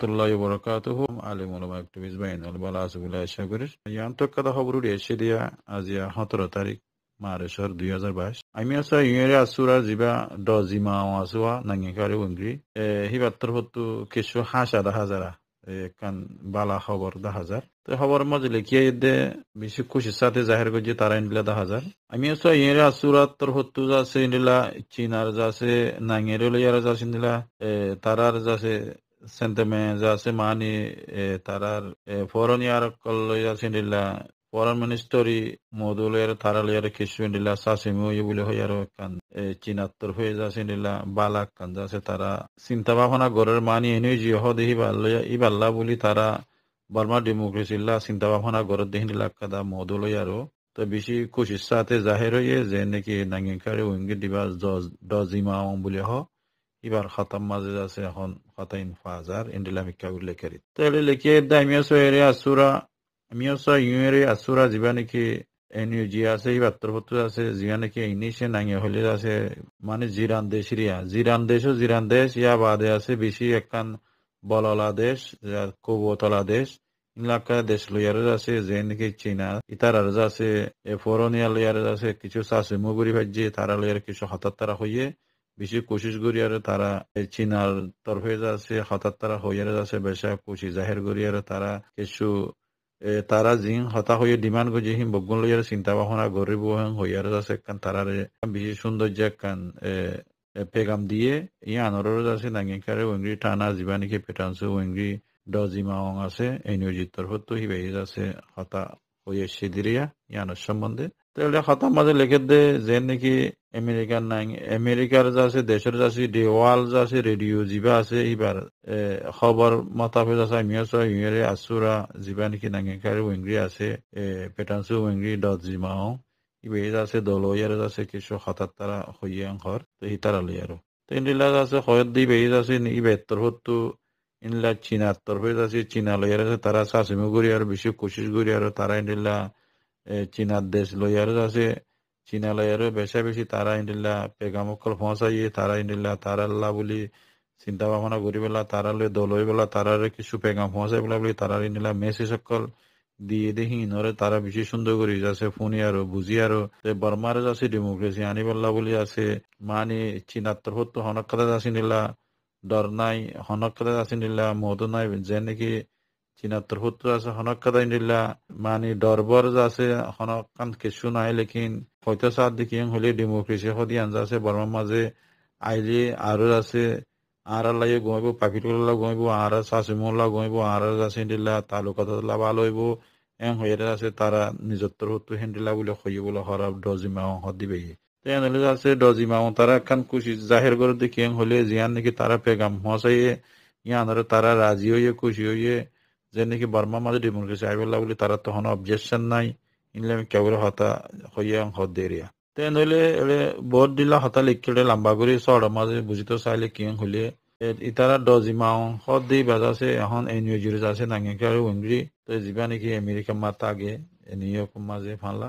রহমতুল্লাহ আলিম উলামা একটু বিজবাইন আল বালা আসবুল্লাহ সাগরের ইয়ান্তক কথা দিয়া আজিয়া সতেরো তারিখ মারেশ্বর দুই হাজার বাইশ আমি আছো ইউরে আসুরা জিবা ড জিমা আসুয়া নাঙ্গিকারে উঙ্গি হিবাত্তর হত্তু কিছু হাঁস আধা হাজারা কান বালা খবর দা হাজার তো খবর মজে লিখিয়ে দে বেশি খুশির সাথে জাহির করছে তারা ইনলা দা হাজার আমি আসো ইয়েরা সুরাত্তর হত্তু যাচ্ছে ইনলা চীনার যাচ্ছে নাঙ্গের লিয়ার যাচ্ছে ইনলা তারার සැන්තමේ ජාසමානී තරර් පෝරණයාරක් කල්ලොයා සිඩිල්ලා පොරන් මිනිස්තොරි මෝදුලේර තරලයර කිස්වෙන්ඩිල්ලා සාසිමෝ යබුල හොයරවකන් චිනත්තර හොයදා සිඩිල්ලා බාලක්කන් ජාස තර සින්තවාහන ගොරර් මානී එනුයි ජියහෝදෙහි බල්ලය ඉබල්ලා බුලි තර বর্মা ডেমোক্রেসিল্লা চিন্তাভাবনা গরত দেহিন লাক্কাদা মদলৈ আৰু তো বেছি কোশিস সাথে জাহের হয়ে যে নাকি নাঙ্গিনকারে উইঙ্গি দিবা ডজিমা বুলি হ এবার খাতাম মাজেজ আছে এখন খাতাইন ফাজার ইন্ডিলামিক কাবির লেখারি তাহলে লিখে দা আমিও সহেরে আসুরা আমিও সহিউরে আসুরা যিবা নাকি এনিউ জি আছে এই বাত্রপত্র আছে জিয়া নাকি ইংলিশে নাঙিয়ে হলে আছে মানে জিরান দেশ রিয়া জিরান দেশও জিরান দেশ ইয়া বাদে আছে বেশি একখান বললা দেশ কবতলা দেশ ইলাকা দেশ লইয়ার আছে যে নাকি চীনা ইতার আর আছে এ ফোরনিয়া লইয়ার আছে কিছু চাষে মুগুরি ভাজ্যে তারা লইয়ার কিছু হঠাৎ তারা হইয়ে বেশি কোশিশ করি আর তারা চীনার তরফে যাচ্ছে হঠাৎ তারা হইয়ারে যাচ্ছে বেশা কোশি জাহের করি আর তারা কিছু তারা জিং হতা হয়ে ডিমান্ড করছে হিম বগুন লইয়ার চিন্তা ভাবনা গরিব হইয়ার যাচ্ছে কান তারারে বেশি সৌন্দর্য কান পেগাম দিয়ে ই আনরের আছে নাঙ্গিকারে ওয়েঙ্গি টানা জিবা নাকি পেটানছে ওয়েঙ্গি ডজিমা অং আছে এনজির তরফ তো বেহি যাচ্ছে হতা হয়ে সিদিরিয়া ইয়ানোর সম্বন্ধে তাহলে হতা মাঝে লেখে দে যে নাকি আমেরিকার নাই আমেরিকার যা আছে দেশের যা যাছে দেওয়াল আছে রেডিও জিবা আছে ইবার খবর মতাফেজ আছে আমিও ইউরে আসুরা জিবা নাকি নাঙ্গিকারে উইংরি আছে পেটানসু উইংরি ডট জিমাও ইবে যা আছে দল যা আছে কিছু হাতার তারা হইয়ে ঘর তো হি তারা লই আরো তো ইনলা আছে হয়ত দি যা আছে ইবে তরফত তো ইনলা চীনার তরফে আছে চীনা লইয়ার আছে তারা শাসিমু করি আর বেশি কোশিশ করি আর তারা ইনলা চীনার দেশ লইয়ার আছে চীনালয়েরও বেশা বেশি তারা ইন্দিল্লা পেগামকল ফসাইয়ে তারা ইন্দিল্লা তারাল্লা বুলি চিন্তা ভাবনা করি পেলা তারালৈ দলই পেলা তারারে কিছু পেগাম ফসাই পেলা বলি তারার ইন্দিল্লা মেসি সকল দিয়ে দেখি ইনরে তারা বেশি সুন্দর করে যাচ্ছে ফোনি আরো বুঝি আরো বর্মারে যাচ্ছে ডেমোক্রেসি আনি পাল্লা বলি আছে মানে চীনাত্তর হতো হনক কথা যাচ্ছি নিলা ডর নাই হনক কথা যাচ্ছি নিলা মদ নাই যে নাকি চীনাত্তর সূত্র আছে হনকাদিল্লা মানে ডরবর আছে হনকান কিছু নাই লেকিন হয়তো সাত দেখি হলে ডেমোক্রেসি সদিয়ান আছে বর্মার মাঝে আইলে আরো আছে আর আল্লাহ ইয়ে গমাইব পাখিটুলা গমাইব আর শাসিমুল্লা গমাইব আর চাচিন্দিল্লা তালুকাতলা ভাল হইব এং হয়ে আছে তারা নিজত্তর সূত্র হেন্দিলা বলে হইয়ে বলে হরাব ডজিমা হত দিবে তেনেহলে আছে ডজিমা তারা খান খুশি জাহের করে দেখি এং হলে জিয়ান নাকি তারা পেগাম হসাইয়ে ইয়ান তারা রাজি হইয়ে খুশি হইয়ে যে নেকি বর্মা মাজে ডিমুর গেছে আইবুল্লাহ বলি তারা তখন অবজেকশন নাই ইনলে আমি কেবল হতা হইয়া হত দেরিয়া তে নইলে এলে বহুত দিলা হতা লিখিলে লম্বা করে চড় মাঝে বুঝিতে চাইলে কিং হইলে ইতারা ডজিমাও হত দি বাজাছে এখন এই নিউজির আছে নাঙ্গিকে আর উঙ্গি তো যিবা নাকি আমেরিকা মাতা আগে নিউইয়র্ক মাঝে ফানলা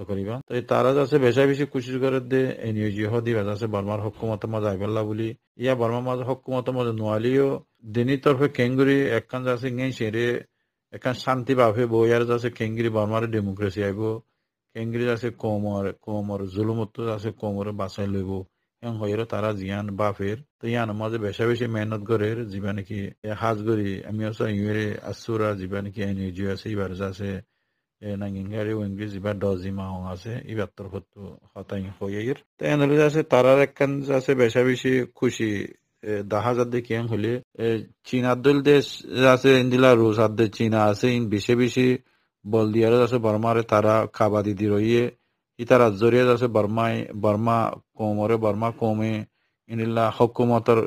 تقریبا تے تارا جسے بیشا بیشی کوشش کرتے این یو جہادی وجہ سے برما حکومت مزہ اللہ بولی یا برما مزہ حکومت مزہ نوالیو دینی طرفে কেঙ্গুরি একখান যাচ্ছে গেই সেরে একখান শান্তি পাবে বইয়ার যাচ্ছে কেঙ্গুরি বর্মার ডেমোক্রেসি আইব কেঙ্গুরি যাচ্ছে কোমর কোমর জুলুমত যাচ্ছে কোমরে বাঁচাই লইব এম হইরো তারা জিয়ান বাপের তো ইয়ান মাঝে বেশা বেশি মেহনত করে জীবা নাকি হাজ করি আমি আছো ইউরে আসুরা জীবা নাকি এনইউজি আছে এবার যাচ্ছে নাঙ্গিঙ্গারি উইঙ্গিজ ইবার ডজি মাহং আছে ইবাত্তর ফত্তু হতাই হইয়ের তো আছে তারার একখান আছে বেশা বেশি খুশি দাহাজার দিকে হলে চীনার দল দেশ আছে ইন্দিলা রুশ আর চীনা আছে ইন বেশি বেশি বল দিয়ার আছে বর্মারে তারা খাবা দিদি রইয়ে ইতার আজরিয়া আছে বর্মায় বর্মা কমরে বর্মা কমে ইনিল্লা হকুমতর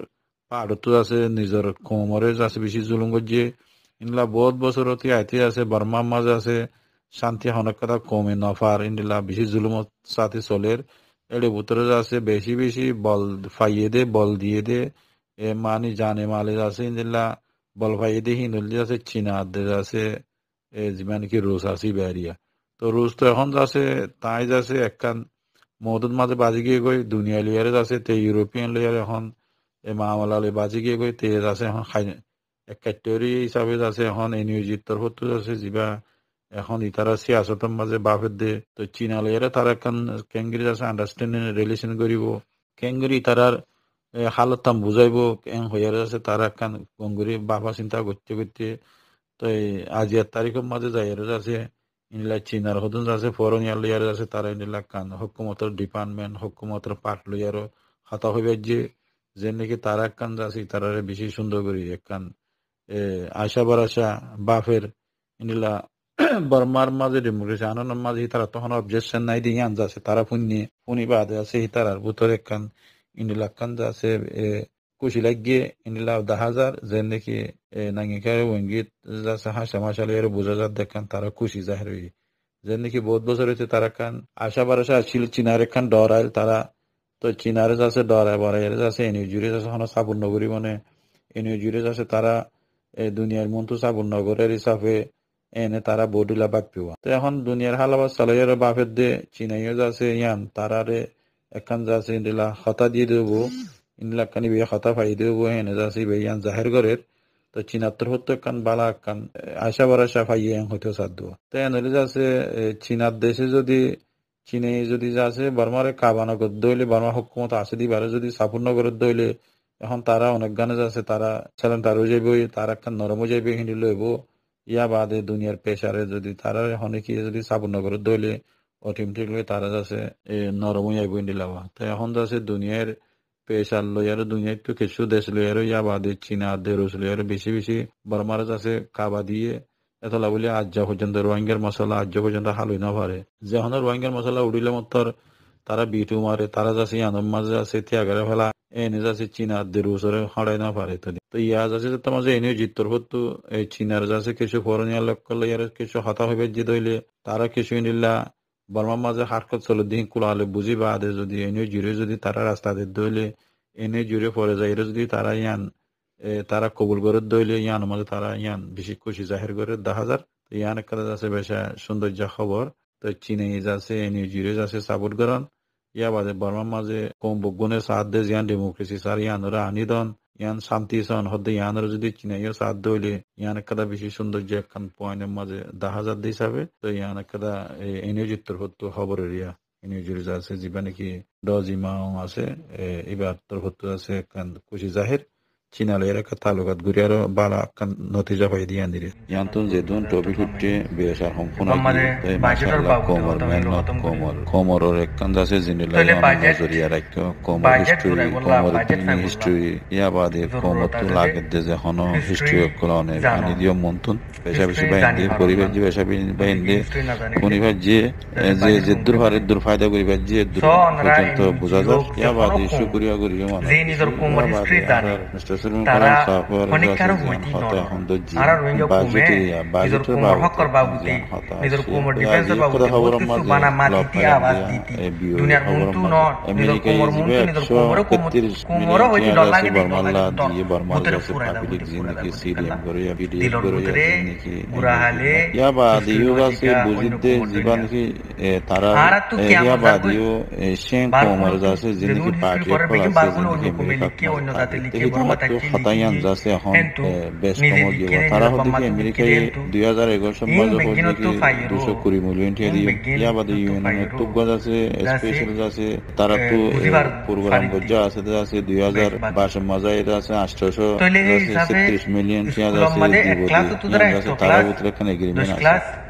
পাহাড়তো আছে নিজের কমরে আছে বেশি জুলুম গজিয়ে ইনলা বহুত বছর অতি আইতে আছে বর্মার মাঝে আছে শান্তি হনকতা কমে নফার ইন্ডিলা বেশি জুলুম সাথে চলের এড়ে ভুতরে আছে বেশি বেশি বল ফাইয়ে দে বল দিয়ে দে এ মানি জানে মালে আছে ইন্দিলা বল ফাইয়ে দে হিন্দুল আছে চীনা আছে এ যিমান কি রুশ আছে বেহারিয়া তো রুশ তো এখন যাচ্ছে তাই যাচ্ছে একখান মদত মাঝে বাজি গিয়ে গই দুনিয়া লিয়ারে যাচ্ছে তে ইউরোপিয়ান লিয়ার এখন এ মামলা লে বাজি গিয়ে গই তে যাচ্ছে এখন খাই এক ক্যাটেগরি হিসাবে যাচ্ছে এখন এনইউজির তরফ তো যাচ্ছে যিবা এখন ইতারা সিয়াসতের মাঝে বাফের দে তো চীনা লইয়ারে তারা এখন ক্যাঙ্গির আছে আন্ডারস্ট্যান্ডিং রিলেশন করিব ক্যাঙ্গির ইতারার হালত তাম বুঝাইব এম হইয়ার আছে তারা এখন গঙ্গুরি বাবা চিন্তা করতে করতে তো আজিয়ার তারিখের মাঝে যাইয়ার আছে ইনলা চীনার হদন আছে ফরেন ইয়ার লইয়ার আছে তারা ইনলা কান হকুমতর ডিপার্টমেন্ট হকুমতর পার্ট লইয়ার হাতা হইবে যে যে নাকি তারা একখান যাচ্ছে তারারে বেশি সুন্দর করি একখান আশা বারাশা বাফের ইনলা ಬರ್ಮಾರ್ ಮಾಜಿ ಡಿಮುರಿಸಿ ಆನನ ಮಾಜಿ ಹಿತಾರ ತಹನ ಅಬ್ಜೆಕ್ಷನ್ ನೈ ದಿ আছে তারা ತಾರ ಪುನ್ನಿ ಪುನಿ আছে ಆಸೆ ಹಿತಾರಾর বুতরে কান ইনিলা কান জাসে কুশি লাগিয়ে লাগে ইনিলা 10000 জেন নাকি নাঙ্গে কারে ওঙ্গিত আছে হাসা মাসালি আর বুঝা যার দেখান তারা খুশি জাহির হই যে নাকি বহুত বছর হইতে তারা কান আশা ভরসা আছিল চিনারে কান ডরাইল তারা তো চিনারে জাসে ডরায় বরাইলে জাসে এনি জুরে জাসে হন সাবুন নগরী মানে এনি জুরে জাসে তারা দুনিয়ার মন্তু সাবুন নগরের হিসাবে এনে তারা বডুলা বাঘ পিওয়া তো এখন দুনিয়ার হালাবা সালাইয়ের বাপের দে চিনাইও যাচ্ছে ইয়ান তারারে এখান যাচ্ছে ইন্দিলা হতা দিয়ে দেবো ইনলা বিয়ে হতা ফাই দেবো এনে যাচ্ছে ইয়ান জাহের ঘরের তো চীনাত্তর হতো কান বালা কান আশা ভরসা ফাইয়ে হইতে সাধ্য তো এনলে যাচ্ছে চীনার দেশে যদি চীনে যদি যাচ্ছে বর্মারে কাবানগর দইলে বর্মা হকুমত আসে দিবারে যদি সাপুর্ণগরের দইলে এখন তারা অনেক গানে যাচ্ছে তারা ছেলেন তারও যাইব তারা একটা নরমও যাইবে হিন্দি লইব ইয়া বাদে দুনিয়ার পেশারে যদি তারা অনেকে যদি সাবনগর দলে অটোমেটিক লই তারা যাচ্ছে নরম ইয়াই বই নিলাম তাই এখন যাচ্ছে দুনিয়ার পেশার আর দুনিয়ার তো কিছু দেশ লইয়ার ইয়া বাদে চীনা লই আর বেশি বেশি বর্মারা যাচ্ছে কাবা দিয়ে এতলা বলি আজ পর্যন্ত রোহিঙ্গার মশলা আজ পর্যন্ত হালুই না পারে যেখানে রোহিঙ্গার মশলা উড়িলে মতর তারা বিটু মারে তারা যাচ্ছে ইয়ানোর মাঝে আছে ত্যাগের ফেলা এনে যাচ্ছে চীনাদের উসরে হারাই না পারে তো ইয়া আছে তো তোমার যে এনে জিতর হতো এই চীনার যাচ্ছে কিছু ফরনিয়া লোক করলে ইয়ার কিছু হতা হবে যে ধইলে তারা কিছু নিলা বর্মার মাঝে হাটকত চলে দিন কুলালে বুঝি বা আদে যদি এনে জুড়ে যদি তারা রাস্তাতে ধইলে এনে জুড়ে পরে যায় যদি তারা ইয়ান তারা কবুল করে দইলে ইয়ান মাঝে তারা ইয়ান বেশি খুশি জাহির করে দা হাজার ইয়ান একটা যাচ্ছে বেশা সৌন্দর্য খবর তো চীনে যাচ্ছে এনে জুড়ে যাচ্ছে সাপোর্ট করান ইয়াবাদে বর্মার মাঝে কম বগুনে সাহায্যে ইয়ান ডেমোক্রেসি সার ইয়ানরা আনিদন ইয়ান শান্তি সন হদ্দে ইয়ানরা যদি চিনাইও সাহায্য হইলে ইয়ান একটা বেশি সৌন্দর্য একখান পয়েন্টের মাঝে দেখা যাত হিসাবে তো ইয়ান একটা এনে জিত্তর হতো খবরের ইয়া ইনিউজুরিজ আছে যিবা নাকি দজ ইমাও আছে ইবার তোর হতো আছে একখান খুশি জাহের چینالویره که تعلقات گوریه رو بالا نتیجه پای دیان دیری یانتون زیدون تو بی خودتی بیشار هم خونه گیری ماشاءالله کومر منو کومر کومر رو رکن داسه زندگی لانه نظریه رکو کومر هیستوری کومر دینی هیستوری یا بعدی کومر تو لاغت دیزه خانو هیستوری کلانه یعنی دیو منتون بیشا بیشی بایندی پوری بیشی بیشا بایندی کنی با جی যে যে দূর হারে দূর ফায়দা করি বা যে দূর পর্যন্ত বোঝা যায় ইয়া বাদে শুকরিয়া করি মানে কিছুদিন কৰা সফৰ তাৰা কিন্তু হাতাইয়ান যাচ্ছে এখন বেশ কমত দিব তারা হতে কি আমেরিকায় দুই হাজার এগারো সম্বাদ দুশো কুড়ি মিলিয়ন টিয়া দিয়ে ইয়াবাদী ইউনিয়নের তুগাজ আছে স্পেশাল আছে তারা তো প্রোগ্রাম গজ্জা আছে দুই হাজার বাস মাঝে এটা আছে আঠারোশো আছে ছত্রিশ মিলিয়ন টিয়া আছে তারা ভিতরে এখানে এগ্রিমেন্ট আছে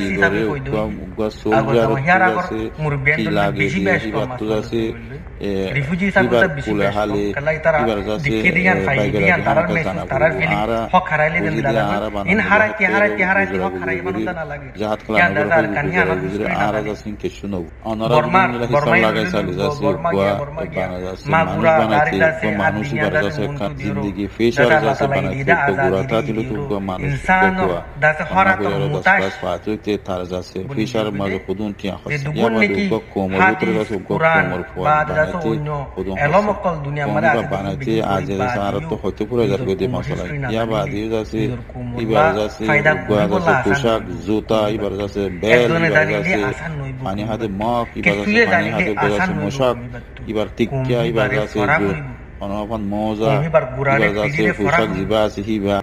গড়ে গোয়া সোল আছে কি লাগে বেশি বাতুল আছে Rifugiizan guztiak hali dibargasi baigera kana ara hujidila ara bana in hara ti hara ti hara ti hok hara iman utan alagi jahat kala na gura kani ana guzira ara gasin keshuna onara dinila hisam lagai sali jasi wa bana jasi manus bana ti wa manus ibar jasi kan zindagi feshar jasi bana ti ko gura ta tilu tu ko manus ko wa ana gura ra das pas fatu te tar jasi feshar mazu khudun ti akhas ya wa ko komor utra jasi ko komor ko বানাইতে আজ আর তো হতে পুরো যার গদি মশলা ইয়া বা দিউজ আছে ইবার আছে গুয়াজ আছে পোশাক জুতা ইবার আছে বেল ইবার আছে পানি মশাক ইবার তিক্কা ইবার আছে অনপন মৌজা গজাছে ফুসাক জিবা আছে হিবা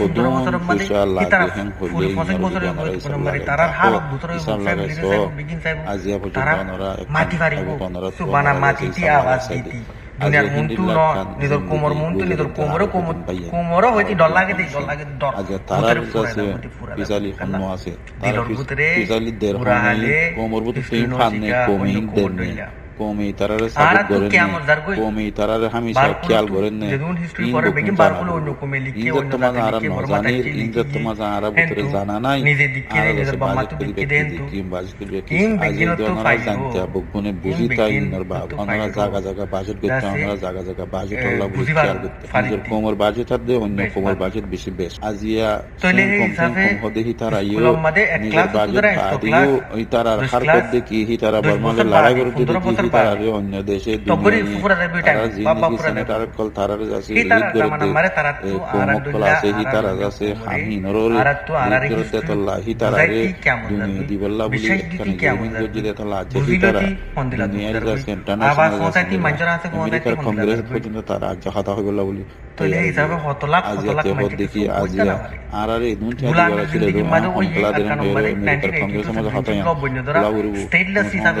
ফদুম ফুসা লাগে হেন হলে নরজি বানারে তারার হাল দুতরে ইসাব লাগে সো আজিয়া পর্যন্ত অনরা মাটি পারি অনরা সুবানা নে कौमी तरर सबक गोरेन्ने कौमी तरर हमेशा ख्याल गोरेन्ने इन बुकुन जाना इंजत तुम्हारे आरब नौजाने इंजत तुम्हारे आरब उतरे जाना ना आरब से बाजी कुल बेकी दिकी बाजी कुल बेकी आज ये दो ना जानते बुकुने बुजी ताई नरबा अनरा जागा जागा बाजी कुल ताई अनरा जागा जागा बाजी तो लब बुजी ख्याल कुल इंजर कोमर बाजी था दे उन्हें कोमर बाजी बिशी बेस आज ये कोम कोम होते ही तारा यो इंजर बाजी था दियो इतारा हर कोट देखी ही तारा बर्मा के लड़ाई करते देखी তারারে অন্য দেশে তবরি ফুরা রে বিটা বাবা ফুরা রে তার কল তারার যাসে হি তারা জামানা মারে তারা তু আরা দুলা আছে হি তারা যাসে হামি নররে আরা তু আরা রে করতে তল্লা হি তারা রে দুনিয়া দি বল্লা বলি এখানে জমিন যদি দে তল্লা আছে হি তারা দুনিয়া রে যাসে ইন্টারন্যাশনাল আবার সোসাইটি মঞ্জরা আছে কোন ব্যক্তি কংগ্রেস পর্যন্ত তারা আজ হাতা হই বল্লা বলি তলে এই যাবে হতলাক হতলাক মাইকে দেখি আজ আর আর এই দুন চাই বলা ছিল দুন হতলাক দেন কংগ্রেস সমাজ হাতা ইয়া স্টেটলেস হিসাবে